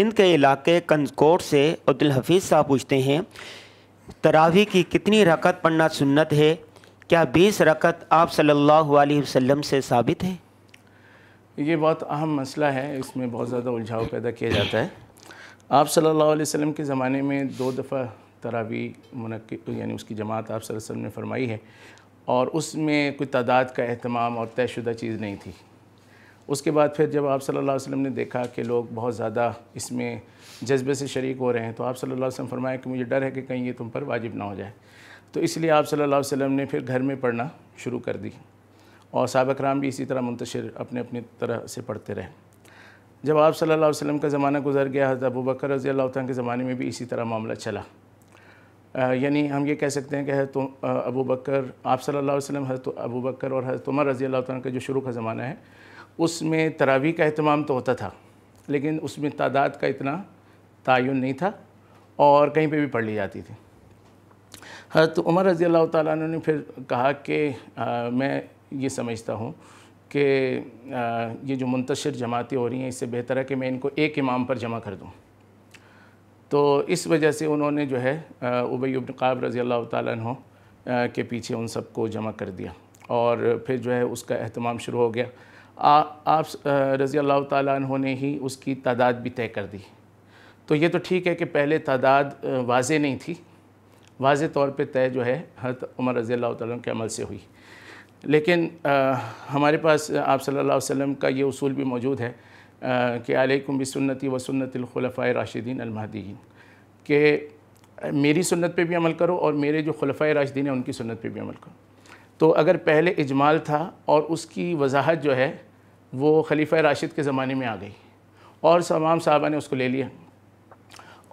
सिंध के इलाके कंजकोट से अब्दुल हफीज़ साहब पूछते हैं तरावी की कितनी रकत पढ़ना सुन्नत है क्या बीस रकत आप सल्लल्लाहु अलैहि वसल्लम से साबित है ये बहुत अहम मसला है इसमें बहुत ज़्यादा उलझाव पैदा किया जाता है आप सल्लल्लाहु अलैहि वसल्लम के ज़माने में दो दफ़ा तरावी मनक़ यानी उसकी जमात आप वसल्लम ने फरमाई है और उसमें कोई तादाद का अहतमाम और तयशुदा चीज़ नहीं थी उसके बाद फिर जब आप सल्लल्लाहु अलैहि वसल्लम ने देखा कि लोग बहुत ज़्यादा इसमें जज्बे से शरीक हो रहे हैं तो आप सल्लल्लाहु अलैहि वसल्लम फरमाया कि मुझे डर है कि कहीं ये तुम पर वाजिब ना हो जाए तो इसलिए आप सल्लल्लाहु अलैहि वसल्लम ने फिर घर में पढ़ना शुरू कर दी और सबक राम भी इसी तरह मुंतशर अपने अपने तरह से पढ़ते रहे जब आप सल्लल्लाहु अलैहि वसल्लम का ज़माना गुजर गया हज़रत अबू बकर रज़ी अल्लाह के ज़माने में भी इसी तरह मामला चला यानी हम ये कह सकते हैं कि हज़रत अबू बकर आप सल्लल्लाहु अलैहि वसल्लम हज़रत अबू बकर और हज़रत उमर रज़ी अल्लाह का जो शुरू का ज़माना है उसमें तरावी का अहतमाम तो होता था लेकिन उसमें तादाद का इतना तयन नहीं था और कहीं पे भी पढ़ ली जाती थी हजरत तो उमर रज़ी अल्लाह ताला ने फिर कहा कि मैं ये समझता हूँ कि ये जो मुंतशर जमातें हो रही हैं इससे बेहतर है कि मैं इनको एक इमाम पर जमा कर दूँ तो इस वजह से उन्होंने जो है उबई उबन रज़ी अल्लाह तु के पीछे उन सबको जमा कर दिया और फिर जो है उसका अहतमाम शुरू हो गया आप रज़ी अल्लाह तहों ने ही उसकी तादाद भी तय कर दी तो ये तो ठीक है कि पहले तादाद वाज नहीं थी वाज तौर पे तय जो है हर उमर रज़ी अल्लाह तम के अमल से हुई लेकिन आ, हमारे पास आप सल्लल्लाहु अलैहि वसल्लम का ये असूल भी मौजूद है कि आलकुम बसन्नति व राशिदीन अलमहदीन के मेरी सुन्नत पे भी अमल करो और मेरे जो खलफ़ा राशिदीन हैं उनकी सुन्नत पे भी अमल करो तो अगर पहले इजमाल था और उसकी वजाहत जो है वो खलीफा राशिद के ज़माने में आ गई और तमाम साहबा ने उसको ले लिया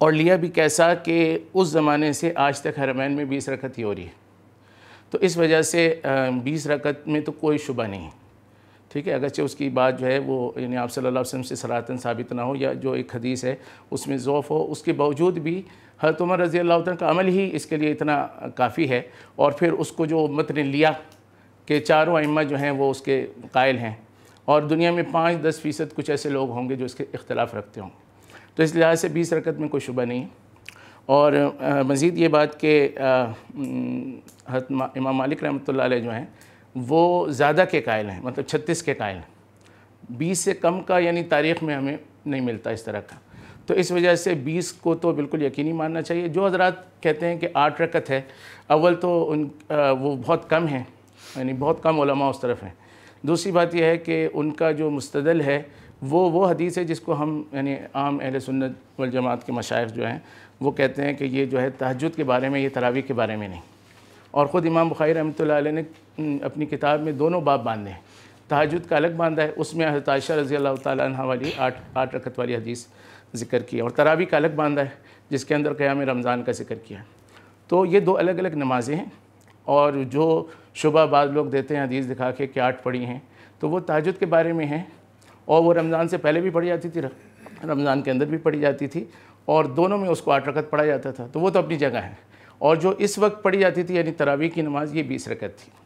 और लिया भी कैसा कि उस ज़माने से आज तक हरमैन में बीस रकत ही हो रही है तो इस वजह से बीस रकत में तो कोई शुबा नहीं ठीक है अगरचे उसकी बात जो है वो यानी आप सल्लल्लाहु अलैहि वसल्लम से सरातन साबित ना हो या जो एक हदीस है उसमें ज़ोफ़ हो उसके बावजूद भी हर उमर रज़ी अल्लाह का अमल ही इसके लिए इतना काफ़ी है और फिर उसको जो उम्मत ने लिया कि चारों अम्मा जो हैं वो उसके कायल हैं और दुनिया में पाँच दस फ़ीसद कुछ ऐसे लोग होंगे जो इसके इख्तलाफ रखते होंगे तो इस लिहाज से बीस रकत में कोई शुबा नहीं और मज़ीद ये बात कि इमाम मालिक रहमत जो हैं वो ज़्यादा के कायल हैं मतलब छत्तीस के कायल हैं बीस से कम का यानी तारीख़ में हमें नहीं मिलता इस तरह का तो इस वजह से 20 को तो बिल्कुल यकीनी मानना चाहिए जो हजरात कहते हैं कि आठ रकत है अव्वल तो उन आ, वो बहुत कम हैं यानी बहुत कम ओलमा उस तरफ हैं दूसरी बात यह है कि उनका जो मुस्तदल है वो वो हदीस है जिसको हम यानी आम अहल सुन्नत वल जमात के मशाइ जो हैं वो कहते हैं कि ये जो है तहजद के बारे में ये तरावी के बारे में नहीं और ख़ुद इमाम बुखारी रहमत ने अपनी किताब में दोनों बाप बांधे हैं तहजद का अलग बांधा है उसमें हजरत रजी अल्लाह तह वाली आठ आठ रखत वाली हदीस जिक्र की और तरावी का अलग बांधा है जिसके अंदर क़याम रमज़ान का जिक्र किया तो ये दो अलग अलग नमाज़ें हैं और जो शुबा बाद लोग देते हैं हदीस दिखा के कि आठ पढ़ी हैं तो वो तहजद के बारे में हैं और वो रमज़ान से पहले भी पढ़ी जाती थी रमज़ान के अंदर भी पढ़ी जाती थी और दोनों में उसको आठ रकत पढ़ा जाता था तो वो तो अपनी जगह है और जो इस वक्त पढ़ी जाती थी यानी तरावी की नमाज़ ये बीस रकत थी